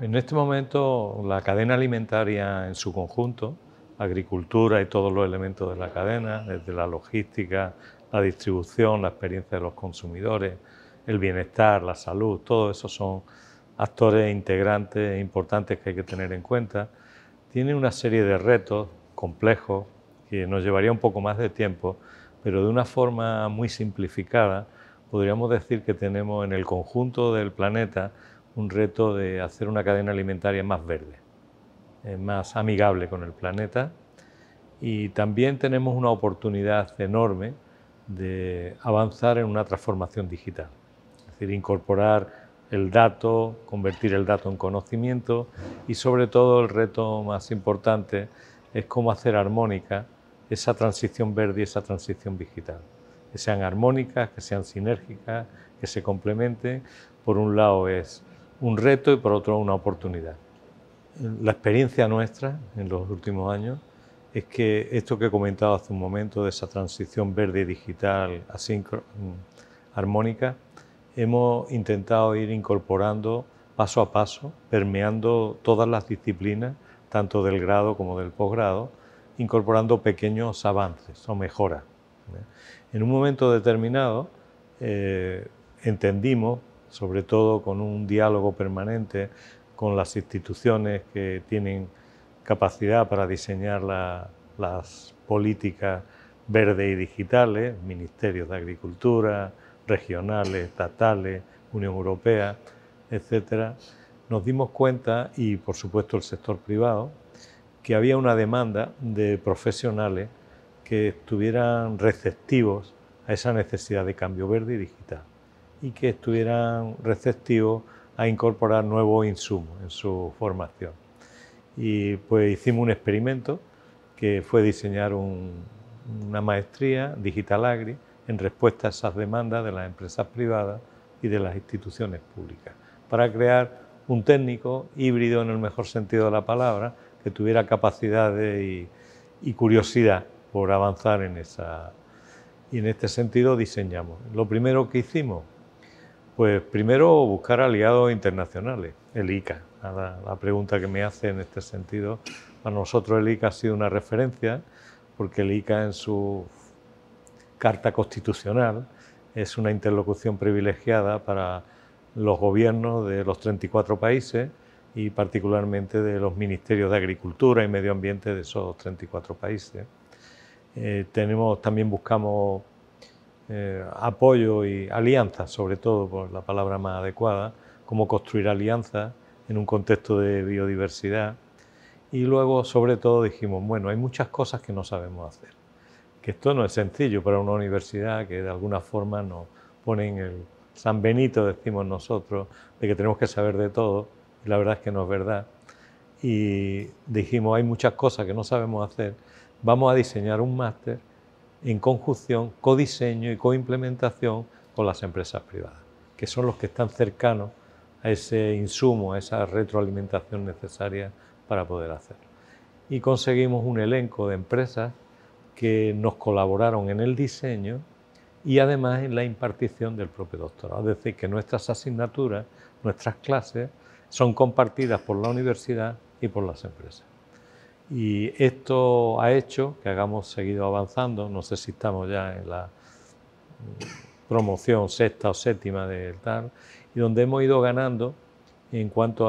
En este momento la cadena alimentaria en su conjunto, agricultura y todos los elementos de la cadena, desde la logística, la distribución, la experiencia de los consumidores, el bienestar, la salud, todo esos son actores integrantes e importantes que hay que tener en cuenta. Tiene una serie de retos complejos que nos llevaría un poco más de tiempo, pero de una forma muy simplificada podríamos decir que tenemos en el conjunto del planeta un reto de hacer una cadena alimentaria más verde, eh, más amigable con el planeta. Y también tenemos una oportunidad enorme de avanzar en una transformación digital, es decir, incorporar el dato, convertir el dato en conocimiento y sobre todo el reto más importante es cómo hacer armónica esa transición verde y esa transición digital, que sean armónicas, que sean sinérgicas, que se complementen. Por un lado es un reto y por otro una oportunidad. La experiencia nuestra en los últimos años es que esto que he comentado hace un momento de esa transición verde digital mm, armónica, hemos intentado ir incorporando paso a paso, permeando todas las disciplinas, tanto del grado como del posgrado, incorporando pequeños avances o mejoras. ¿eh? En un momento determinado eh, entendimos sobre todo con un diálogo permanente con las instituciones que tienen capacidad para diseñar las políticas verdes y digitales, ministerios de Agricultura, regionales, estatales, Unión Europea, etc., nos dimos cuenta, y por supuesto el sector privado, que había una demanda de profesionales que estuvieran receptivos a esa necesidad de cambio verde y digital y que estuvieran receptivos a incorporar nuevos insumos en su formación. Y pues hicimos un experimento que fue diseñar una maestría digital agri en respuesta a esas demandas de las empresas privadas y de las instituciones públicas, para crear un técnico híbrido en el mejor sentido de la palabra, que tuviera capacidades y curiosidad por avanzar en esa... Y en este sentido diseñamos. Lo primero que hicimos, pues primero buscar aliados internacionales, el ICA. la, pregunta que me hace en este sentido, para nosotros el ICA ha sido una referencia porque el ICA en su carta constitucional es una interlocución privilegiada para los gobiernos de los 34 países y particularmente de los ministerios de Agricultura y Medio Ambiente de esos 34 países. Eh, tenemos, también buscamos eh, apoyo y alianza, sobre todo por la palabra más adecuada, cómo construir alianzas en un contexto de biodiversidad. Y luego, sobre todo, dijimos, bueno, hay muchas cosas que no sabemos hacer. Que esto no es sencillo para una universidad que de alguna forma nos pone en el San Benito, decimos nosotros, de que tenemos que saber de todo, y la verdad es que no es verdad. Y dijimos, hay muchas cosas que no sabemos hacer, vamos a diseñar un máster en conjunción, codiseño y coimplementación con las empresas privadas, que son los que están cercanos a ese insumo, a esa retroalimentación necesaria para poder hacerlo. Y conseguimos un elenco de empresas que nos colaboraron en el diseño y además en la impartición del propio doctorado. Es decir, que nuestras asignaturas, nuestras clases, son compartidas por la universidad y por las empresas. Y esto ha hecho que hagamos seguido avanzando, no sé si estamos ya en la mm, promoción sexta o séptima del TAR, y donde hemos ido ganando en cuanto mm,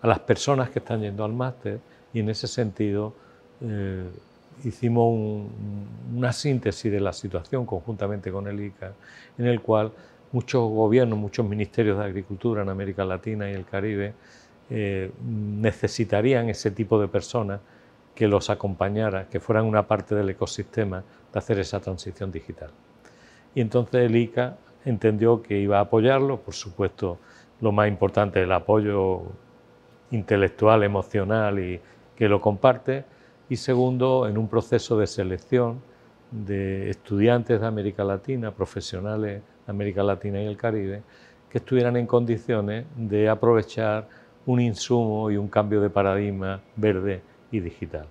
a las personas que están yendo al máster, y en ese sentido eh, hicimos una síntesis de la situación conjuntamente con el ICA, en el cual muchos gobiernos, muchos ministerios de agricultura en América Latina y el Caribe, eh, necesitarían ese tipo de personas que los acompañara, que fueran una parte del ecosistema de hacer esa transición digital. Y entonces el ICA entendió que iba a apoyarlo, por supuesto, lo más importante, el apoyo intelectual, emocional y que lo comparte, y segundo, en un proceso de selección de estudiantes de América Latina, profesionales de América Latina y el Caribe, que estuvieran en condiciones de aprovechar un insumo y un cambio de paradigma verde y digital.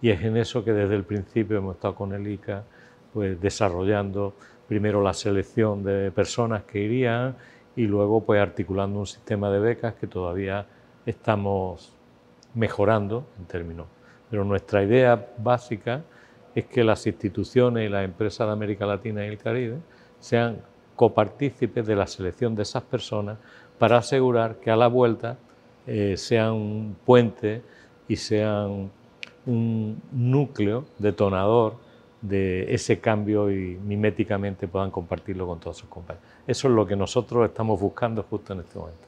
Y es en eso que desde el principio hemos estado con el ICA pues, desarrollando primero la selección de personas que irían y luego pues, articulando un sistema de becas que todavía estamos mejorando en términos. Pero nuestra idea básica es que las instituciones y las empresas de América Latina y el Caribe sean copartícipes de la selección de esas personas para asegurar que a la vuelta eh, sean un puente y sean un núcleo detonador de ese cambio y miméticamente puedan compartirlo con todos sus compañeros. Eso es lo que nosotros estamos buscando justo en este momento.